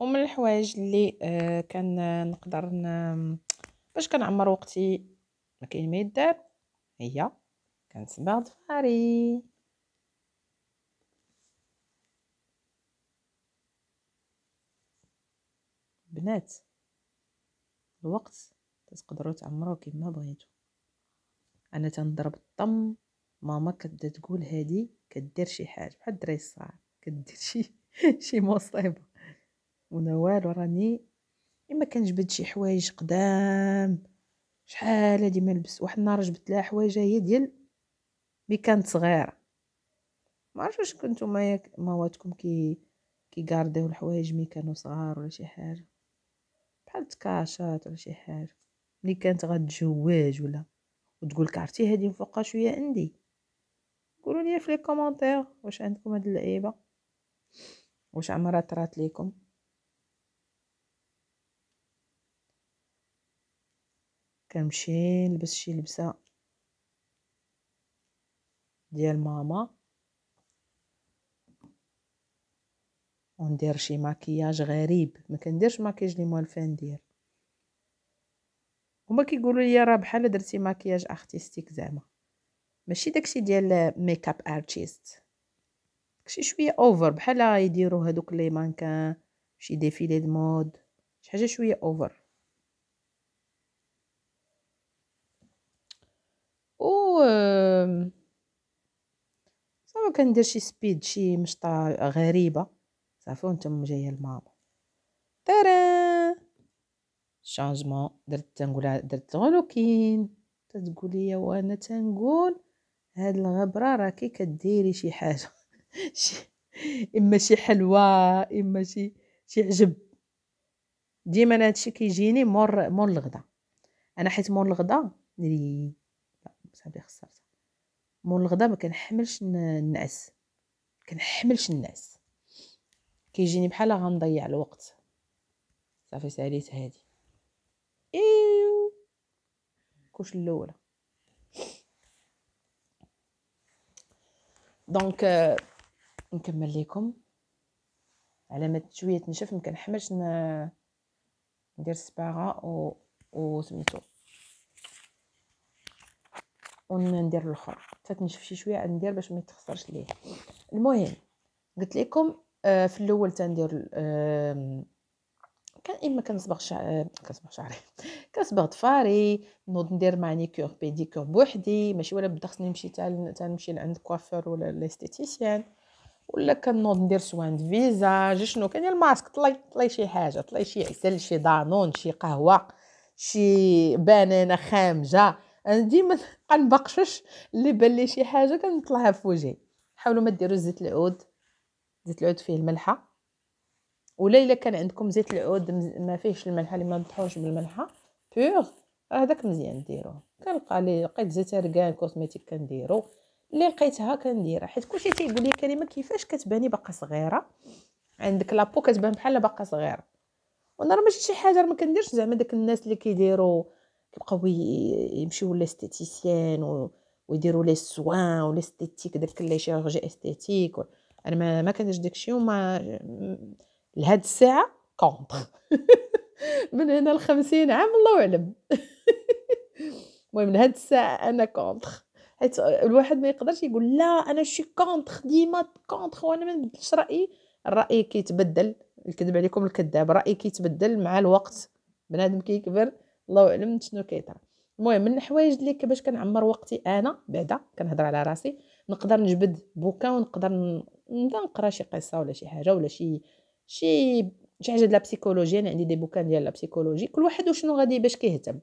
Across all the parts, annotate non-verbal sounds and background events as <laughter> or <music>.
ومن الحوايج اللي آه، ن... باش كنعمر وقتي ما كاين ما يدار هي كنصبغ دفاري بنات الوقت تقدروا تعمروه كما بغيتو انا تنضرب الطم ماما كتبدا تقول هادي كدير شي حاجه بحال الدراري الصغار كدير شي <laughs> شي مصيبه ونوال راني اما كنجبد شي حوايج قدام شحال هادي ما واحد النهار جبت لها حوايج هي ديال مي كانت صغيره ما عرفتش واش كنتوما ياك مواتكم كي غارديو الحوايج مي كانوا صغار ولا شي حاجه بحال تكاشات ولا شي حاجه ملي كانت غتجوج ولا وتقول عرفتي هادي فوقها شويه عندي قولوا لي في لي كومونتير واش عندكم هاد اللعيبه واش عمرها طرات ليكم كنمشي نلبس شي لبسة ديال ماما وندير شي ماكياج غريب ما كنديرش ماكياج لي موالفه ندير هما كيقولوا لي راه بحال درتي ماكياج ارتستيك زعما ماشي داكشي ديال ميك اب ارتست داكشي شويه اوفر بحال يديروا هذوك لي مانكان شي ديفيلي د مود شي حاجه شويه اوفر المهم كندير شي سبيد شي مشطه غريبه صافي وانتم جايه لماما تارا شانجمون درت تنقول درت غلوكين تتقول لي وانا تنقول هاد الغبره راكي كديري شي حاجه <laughs> شي اما شي حلوى اما شي شي عجب ديما انا هادشي كيجيني مور مور الغدا انا حيت مور الغدا صافي خسرت مول الغدا ما كنحملش النعس كنحملش النعس كيجيني بحال غنضيع الوقت صافي ساليت هادي ايو كوش الاولى دونك نكمل لكم على ما شويه تنشف ما كنحملش ندير سباغا و وسميتو وندير الاخر حتى تنشف شي شويه ندير باش ما يتخسرش ليه المهم قلت لكم آه في الاول تندير آه كان اما كنصبغ شع... آه، كنصبغ شعري <laughs> كنصبغ ضفاري نوض ندير مانيكور بيديكور بوحدي ماشي ولا بدا خصني نمشي تاع نمشي لعند كوافور ولا ليستيتيسيان ولا كنوض ندير سوان د فيزاج شنو كان الماسك طلي طلي شي حاجه طلي شي عسل شي دانون شي قهوه شي بنانه خامجه انا ديما كنبقشش <laughs> اللي بان لي شي حاجه كنطلعها في وجهي حاولوا ما ديروا زيت العود زيت العود فيه الملحه ولا الا كان عندكم زيت العود ما فيهش الملحه اللي ما مطحوش بالملحه بيغ هذاك مزيان ديروه كنلقى لي لقيت زيت اركان كوزميتيك كنديرو اللي لقيتها كنديرها حيت كلشي تيقول لي كلمه كيفاش كتباني باقا صغيره عندك لابو كتبان بحال باقا صغيره وانا راه ماشي شي حاجه ما كنديرش زعما داك الناس اللي كيديروا كيبقاو يمشيو ليستيتيسيان ويديروا لي سوان وليستيتيك داك لي شيرجي استيتيك و... انا ما, ما كانش داكشي وما لهاد الساعه كونط <laughs> من هنا ل 50 عام الله اعلم <laughs> المهم لهاد الساعه انا كونط حيت الواحد ما يقدرش يقول لا انا شي كونط ديما كونط وانا ما نبدلش رايي الراي كيتبدل الكذب عليكم الكذاب رايي كيتبدل مع الوقت بنادم كيكبر كي الله اعلم شنو كيطرى المهم من الحوايج اللي باش كنعمر وقتي انا بعدا كنهضر على راسي نقدر نجبد بوكا ونقدر نبدا نقرا شي قصه ولا شي حاجه ولا شي شي شي حاجه ديال لابسيكولوجي انا عندي دي بوكان ديال لابسيكولوجي كل واحد وشنو غادي باش كيهتم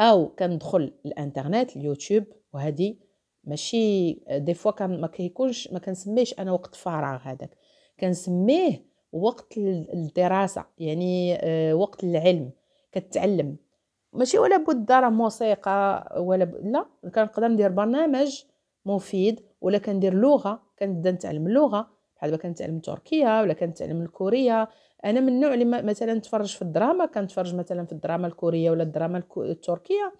او كندخل الانترنت اليوتيوب وهذه ماشي دي فوا كان ما كيكونش ما كنسميش انا وقت فراغ هذاك كنسميه وقت الدراسه يعني آه، وقت العلم كتعلم ماشي ولا بد راه موسيقى ولا ب... لا كنقدر ندير برنامج مفيد ولا كندير لغه كنبدا نتعلم اللغه بحال دابا كنتعلم تركيه ولا كنتعلم الكوريه انا من النوع اللي مثلا تفرج في الدراما كنتفرج مثلا في الدراما الكوريه ولا الدراما التركيه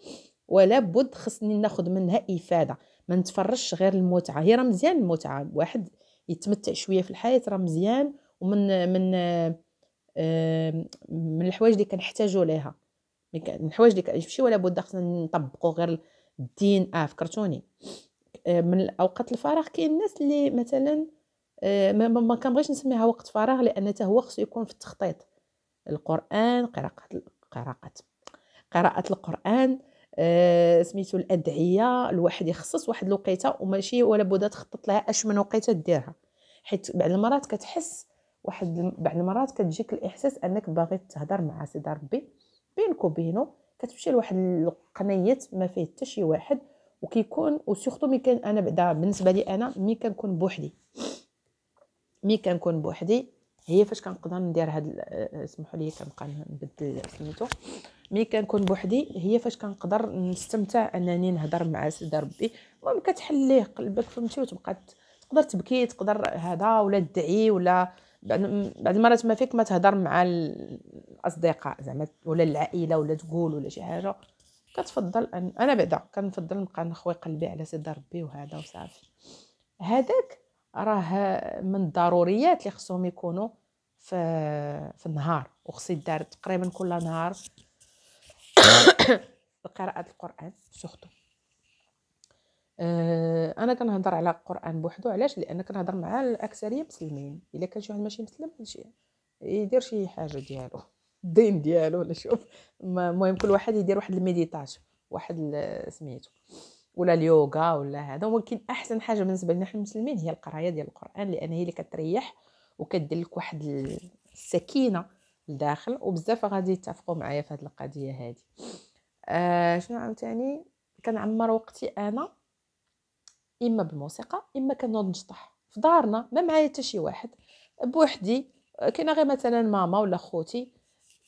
ولا بد خصني ناخذ منها افاده ما نتفرجش غير المتعه هي راه مزيان المتعه واحد يتمتع شويه في الحياه راه مزيان ومن من من الحوايج اللي كنحتاجوا ليها من الحوايج اللي كنمشيو ولا بد خصنا نطبقوا غير الدين اه فكرتوني آه، من اوقات الفراغ كاين الناس اللي مثلا آه، ما كنبغيش نسميها وقت فراغ لان حتى هو خصو يكون في التخطيط القران قراءه قراءه قراءه القران آه سميتو الادعيه الواحد يخصص واحد الوقيته وماشي ولا بد تخطط لها اش من وقيته ديرها حيت بعض المرات كتحس واحد بعض المرات كتجيك الاحساس انك باغي تهضر مع سيدي ربي بينك وبينه كتمشي لواحد القنيت ما فيه حتى شي واحد وكيكون وسورتو مي كان انا بعدا بالنسبه لي انا مي كنكون بوحدي مي كنكون بوحدي هي فاش كنقدر ندير هاد آه، اسمحوا لي كنبقى نبدل سميتو مي كنكون بوحدي هي فاش كنقدر نستمتع انني نهضر مع سيدي ربي المهم كتحل ليه قلبك فهمتي وتبقى تقدر تبكي تقدر هذا ولا تدعي ولا بعد بعد مرات ما فيك ما تهضر مع الاصدقاء زعما ولا العائله ولا تقول ولا شي حاجه كتفضل ان انا بعدا كنفضل نبقى نخوي قلبي على سيدي ربي وهذا وصافي هذاك راه من الضروريات اللي خصهم يكونوا في في النهار وخصي دار تقريبا كل نهار <coughs> قراءه القران سورتو انا كنهضر على القران بوحدو علاش لان كنهضر مع الاكثريه مسلمين الا كان شي واحد ماشي مسلم شي يدير شي حاجه ديالو الدين ديالو ولا شوف المهم كل واحد يدير واحد الميديتاسيون واحد سميتو ولا اليوغا ولا هذا ولكن احسن حاجه بالنسبه لنا حنا المسلمين هي القرايه ديال القران لان هي اللي كتريح وكدير لك واحد السكينه لداخل وبزاف غادي يتفقوا معايا في هذه القضيه هذه آه شنو عاوتاني كنعمر وقتي انا اما بالموسيقى اما كنوض نشطح في دارنا ما معايا حتى شي واحد بوحدي كاينه غير مثلا ماما ولا خوتي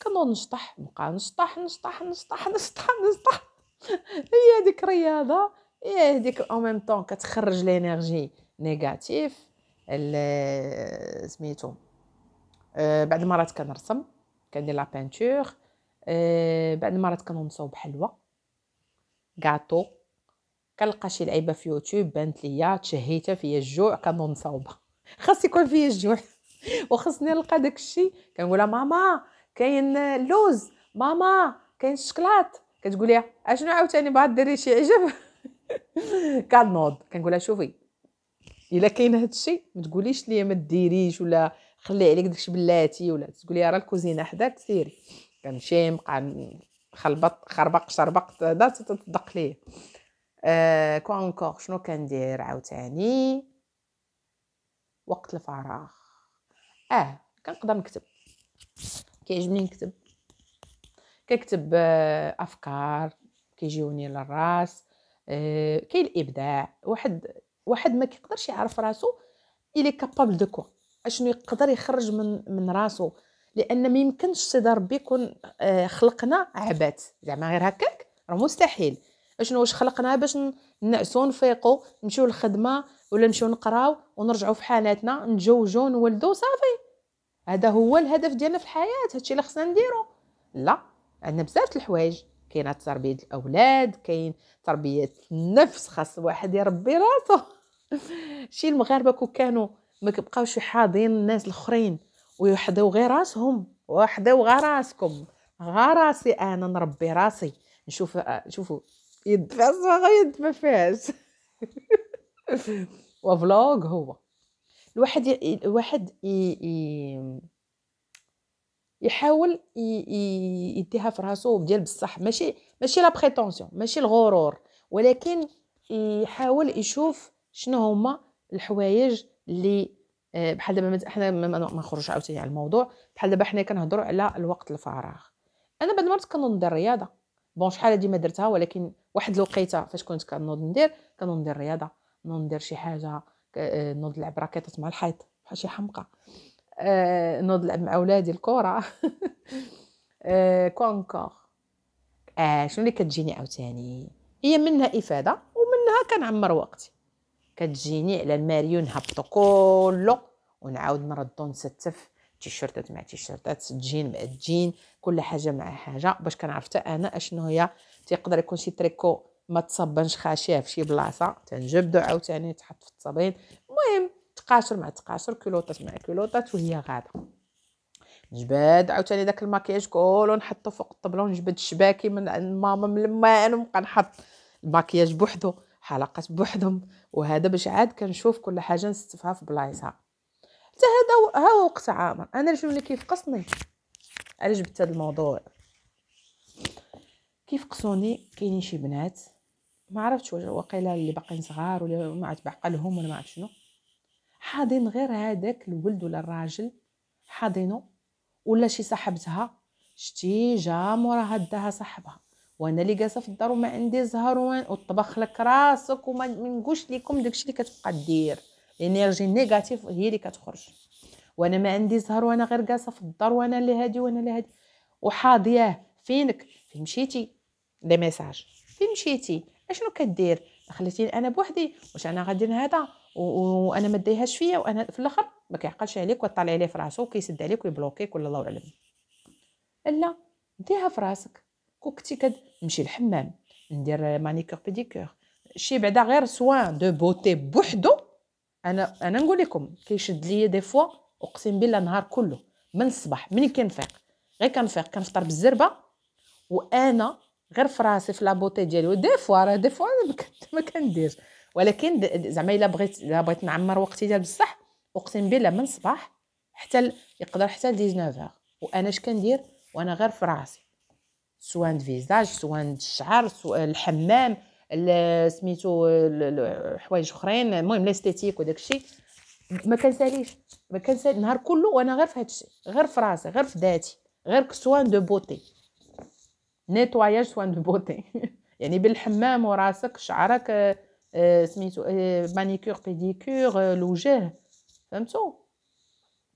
كنوض نشطح نبقى نشطح نشطح نشطح <laughs> نشطح نشطح هي هذيك الرياضه هي هذيك او ميم طون كتخرج لينيرجي نيجاتيف <hesitation> سميتو آه، بعد المرات كنرسم كندير لا بانتور آه، بعد المرات كنصوب حلوى كاطو كنلقى شي لعيبه في يوتيوب بانت ليا تشهيته فيا الجوع كنوض صوبه خاص يكون فيا الجوع <laughs> وخصني نلقى داكشي كنقولها ماما كاين اللوز ماما كاين الشكلاط كتقول لي اشنو عاوتاني بغات ديري شي عجب <laughs> كنوض كنقولها شوفي الا كاين هادشي ما تقوليش ليا ما ديريش ولا خلي عليك داكشي بلاتي ولا تقولي راه الكوزينه حداك سيري كنمشي نبقى خلبط خربق شربق دا تتدق ليه آه، كو انكور شنو كندير عاوتاني وقت الفراغ اه كنقدر نكتب كيعجبني نكتب كنكتب آه افكار كيجيوني للراس آه كاين الابداع واحد واحد ما كيقدرش يعرف راسو الي كابابل دو كو اشنو يقدر يخرج من من راسو لان ما يمكنش سيدي ربي يكون آه، خلقنا عبات زعما غير هكاك راه مستحيل اشنو واش خلقنا باش نعسو نفيقو نمشيو للخدمه ولا نمشيو نقراو ونرجعو في حالاتنا نتزوجو نولدو صافي هذا هو الهدف ديالنا في الحياه هادشي اللي خصنا نديرو لا عندنا بزاف الحوايج كاينه تربيه الاولاد كاين تربيه النفس خاص واحد يربي راسو <laughs> شي المغاربه كو كانوا ما كيبقاوش حاضين الناس الاخرين ويحضوا غير راسهم وحدوا غير راسكم غير راسي انا نربي راسي نشوف آه، شوفوا يدفع صباغه يدفع فيهاش <laughs> وفلوغ هو الواحد ي... الواحد ي... ي... يحاول يديها في راسو ديال بصح ماشي ماشي لا بريتونسيون ماشي الغرور ولكن يحاول يشوف شنو هما الحوايج اللي آه، بحال دابا حنا ما نخرجش عاوتاني على الموضوع بحال دابا حنا كنهضروا على الوقت الفراغ انا بعد مرات كنوض الرياضه رياضه بون شحال هادي ما درتها ولكن واحد الوقيته فاش كنت كنوض ندير كنوض ندير رياضه نوض ندير شي حاجه آه، نوض نلعب راكيطات مع الحيط بحال شي حمقه آه، نوض نلعب مع ولادي الكره <laughs> آه، كونكور آه شنو اللي كتجيني عاوتاني هي منها افاده ومنها كنعمر وقتي كتجيني على الماريو نهبطو كله ونعاود نردو نستف التيشيرتات مع التيشيرتات الجين مع الجين كل حاجه مع حاجه باش كنعرف حتى انا اشنو هي تيقدر يكون شي تريكو ما تصبنش خاشيه في شي بلاصه تنجبدو عاوتاني تحط في التصبين المهم تقاشر مع تقاشر كلوطات مع كلوطات وهي غاده نجبد عاوتاني داك الماكياج كله نحطو فوق الطبلون نجبد الشباكي من عند ماما من الماء ونبقى نحط الماكياج بوحدو حلقات بوحدهم وهذا باش عاد كنشوف كل حاجه نستفها في بلايصها حتى هذا ها هو وقت عامر انا شنو اللي كيفقصني علاش جبت هذا الموضوع كيفقصوني كاينين شي بنات ما عرفتش واش واقيلا اللي باقيين صغار ولا ما عاد بعقلهم ولا ما عاد شنو حاضين غير هذاك الولد ولا الراجل حاضينه ولا شي صاحبتها شتي جا موراها داها صاحبها وانا اللي جالسه في الدار وما عندي زهر وطبخ لك راسك وما نقولش لكم داكشي اللي كتبقى دير انرجي نيجاتيف هي اللي كتخرج وانا ما عندي زهر وانا غير جالسه في الدار وانا اللي هادي وانا اللي هادي وحاضياه فينك فين مشيتي لي ميساج فين مشيتي اشنو كدير خليتيني انا بوحدي واش انا غادي هذا وانا ما ديهاش فيا وانا في الاخر ما كيعقلش عليك وطالع عليه في راسو وكيسد عليك ويبلوكيك ولا الله اعلم الا ديها في راسك كنتي كنمشي للحمام ندير مانيكور بيديكور شي بعدا غير سوان دو بوتي بوحدو انا انا نقول لكم كيشد ليا دي فوا اقسم بالله نهار كله من الصباح من كنفيق غير كنفيق كنفطر بالزربه وانا غير في راسي في لابوتي ديالي ودي فوا راه دي فوا <laughs> ما كنديرش ولكن زعما الا بغيت الا بغيت نعمر وقتي ديال بصح اقسم بالله من الصباح حتى يقدر حتى 19 وانا اش كندير وانا غير في راسي سواء فيزاج سواء الشعر سواء الحمام سميتو حوايج اخرين المهم لاستيتيك وداكشي ما كنساليش ما كنسال نهار كله وانا غير في هادشي غير في راسي غير في ذاتي غير كسوان دو بوتي نيتواياج سوان دو بوتي <laughs> يعني بالحمام وراسك شعرك آه، آه، سميتو آه، مانيكور بيديكور الوجه فهمتو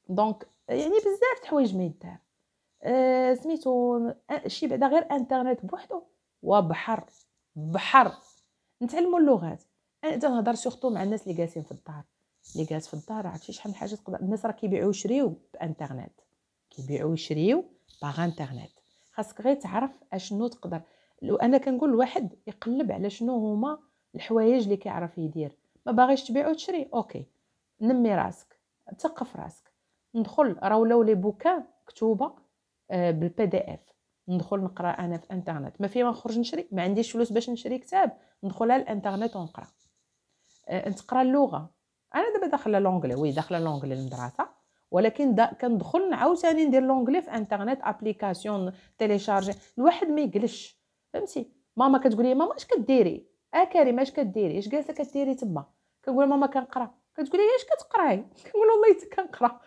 دونك يعني بزاف الحوايج ما يدار سميتو شي بعدا غير انترنت بوحدو وبحر بحر نتعلموا اللغات انا تنهضر سورتو مع الناس اللي جالسين في الدار اللي جالس في الدار عرفتي شحال من حاجه تقدر الناس راه كيبيعوا ويشريو بانترنت كيبيعوا ويشريو باغ انترنت خاصك غير تعرف اشنو تقدر لو انا كنقول لواحد يقلب على شنو هما الحوايج اللي كيعرف يدير ما باغيش تبيع وتشري اوكي نمي راسك ثقف راسك ندخل راه ولاو لي بوكان مكتوبه آه، بالبي دي اف ندخل نقرا انا في انترنت ما ما نخرج نشري ما عنديش فلوس باش نشري كتاب ندخل على الانترنت ونقرا آه، نتقرا اللغه انا دابا داخله لونغلي وي داخله لونغلي للمدرسه ولكن دا كندخل عاوتاني ندير لونغلي في انترنت ابليكاسيون تيليشارجي الواحد ما يجلش فهمتي ماما كتقولي ماما اش كديري اه كريمه اش كديري اش جالسه كديري تما كنقول ماما كنقرا كتقولي لي إيه، اش كتقراي كنقول والله كنقرا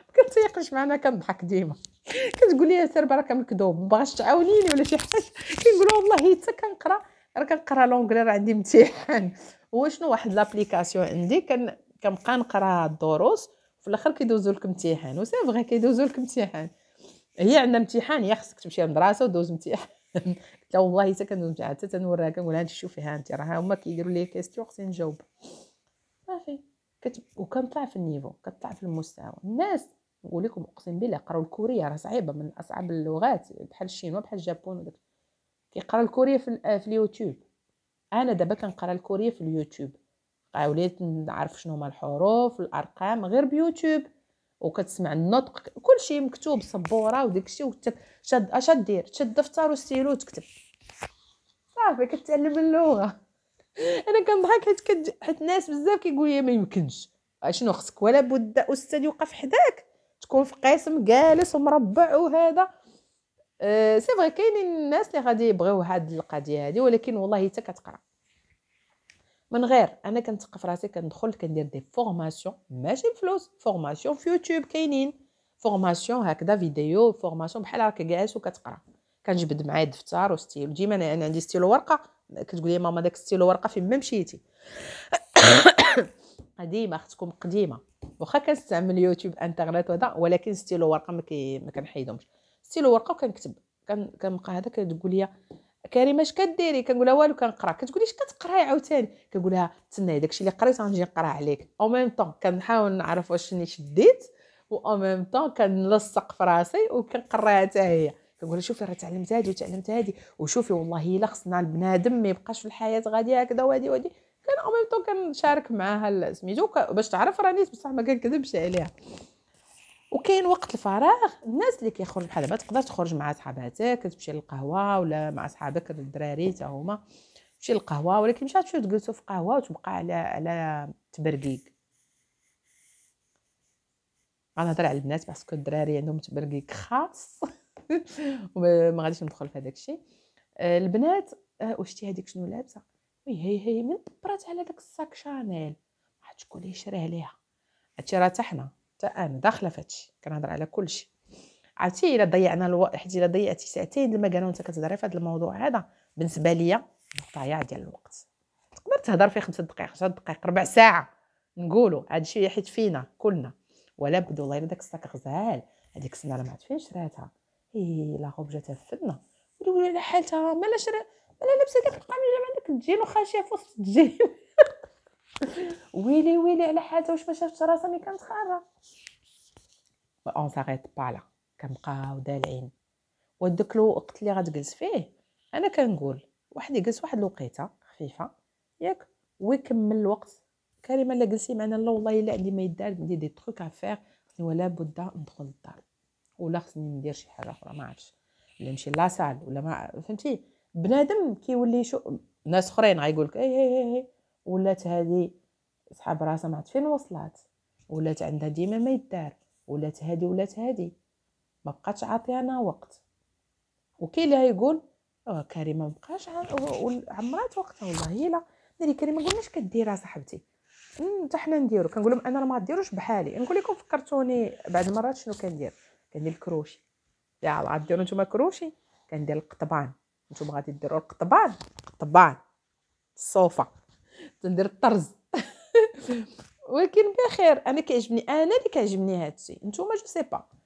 ما معنا كنضحك ديما كتقول لي سير بركه مكذوب ما بغاش تعاونيني ولا شي حاجه كنقول والله حتى كنقرا راه كنقرا لونغلي راه عندي امتحان هو شنو واحد لابليكاسيون عندي كن كنبقى نقرا الدروس في الاخر كيدوزو لك امتحان وسي فغي كيدوزو لك امتحان هي عندنا امتحان هي خصك تمشي للمدرسه ودوز امتحان <laughs> قلت لها والله حتى كندوز امتحان حتى تنوريها كنقول لها شوفي ها انت راه هما كيديروا لي كيستيون خصني نجاوب صافي وكنطلع في النيفو كنطلع في المستوى الناس نقول لكم اقسم بالله قراو الكوريه راه صعيبه من اصعب اللغات بحال الشينوا بحال الجابون وداك كيقرا الكورية في, آه، في اليوتيوب انا دابا كنقرا الكورية في اليوتيب وليت نعرف شنو هما الحروف الارقام غير بيوتيوب وكتسمع النطق كلشي مكتوب صبوره وداكشي وشاد اش آه، دير شاد دفتر وستيلو وتكتب صافي كتعلم اللغه <laughs> انا كنضحك حيت كد... حيت الناس بزاف كيقول لي ما يمكنش شنو خصك ولا بد استاذ يوقف حداك تكون في قسم جالس ومربع وهذا آه، سي فري كاينين الناس اللي غادي يبغيو هاد القضيه هادي ولكن والله حتى كتقرا من غير انا كنثقف راسي كندخل كندير دي فورماسيون ماشي بفلوس فورماسيون في يوتيوب كاينين فورماسيون هكذا فيديو فورماسيون بحال هكا جالس وكتقرا كنجبد معايا دفتر وستيل ديما انا عندي ستيلو ورقه كتقول لي ماما داك ستيلو ورقه فين ما مشيتي قديمه <coughs> اختكم قديمه واخا كنستعمل يوتيوب انترنت وهذا ولكن ستيلو ورقه ما كنحيدهمش ستيلو ورقه وكنكتب كنبقى هذا كتقول لي كريمه اش كديري كنقول لها والو كنقرا كتقول لي اش كتقراي عاوتاني كنقول لها تسناي داكشي اللي قريت غنجي نقرا عليك او ميم طون كنحاول نعرف واش شني شديت و او ميم طون كنلصق في راسي وكنقراها حتى هي كنقول لها شوفي راه تعلمت هادي وتعلمت هادي وشوفي والله الا خصنا البنادم ما يبقاش في الحياه غادي هكذا وهادي وهادي كان او ميم طون كنشارك معاها سميتو باش تعرف راني بصح ما كنكذبش عليها وكاين وقت الفراغ الناس اللي كيخرج بحال دابا تقدر تخرج مع صحاباتك تمشي للقهوه ولا مع صحابك الدراري حتى هما تمشي للقهوه ولكن مشات تمشيو تجلسوا في قهوه وتبقى على على تبرقيق غنهضر على البنات باسكو الدراري عندهم تبرقيق خاص <laughs> وما غاديش ندخل في هذاك الشيء آه، البنات آه، وشتي هذيك شنو لابسه وي هي هي من دبرات على داك الساك شانيل عاد شكون اللي شراه ليها هادشي راه حنا حتى انا داخله فهادشي كنهضر على كلشي عرفتي الا ضيعنا الوقت حيت الا ضيعتي ساعتين لما المكانه وانت كتهضري في هذا الموضوع هذا بالنسبه ليا ضياع ديال الوقت تقدر تهضر في خمسة دقائق 10 دقائق ربع ساعه نقولوا هذا الشيء حيت فينا كلنا ولا بدو الله الا داك الساك غزال هذيك السنه راه ما عرفت فين شراتها اي لا غوب جاتها في فدنا ولا على حالتها مالا شرات مالا لابسه داك القميص عندك داك وخاشيه في وسط الجين ويلي ويلي على حياتها واش ما شافتش راسها ملي كانت خارة اون ساغيت با لا كنبقاو دالعين وداك الوقت اللي غتجلس فيه انا كنقول واحد يجلس واحد الوقيته خفيفه ياك ويكمل الوقت كريمه الا جلسي معنا لا والله الا عندي ما يدار عندي دي تروك افير خصني ولا بدا ندخل للدار ولا خصني ندير شي حاجه اخرى ما عرفتش ولا نمشي لاصال ولا ما فهمتي بنادم كيولي شو ناس اخرين غايقول لك اي اي اي إيه. ولات هذه صحاب راسها ما فين وصلات ولات عندها ديما ما يدار ولات هادي ولات هادي ما بقاتش عاطيانا وقت وكاين اللي يقول اه كريمه ما بقاش عمرات وقتها والله لا ناري كريمه قلناش كدير صاحبتي حتى حنا نديرو كنقول لهم انا راه ما ديروش بحالي نقول لكم فكرتوني بعد المرات شنو كندير كندير الكروشي يلا عاد ديروا نتوما كروشي كندير القطبان نتوما غادي ديروا القطبان قطبان الصوفه تندير الطرز <laughs> ولكن بخير انا كيعجبني انا اللي كيعجبني هادشي نتوما جو سي با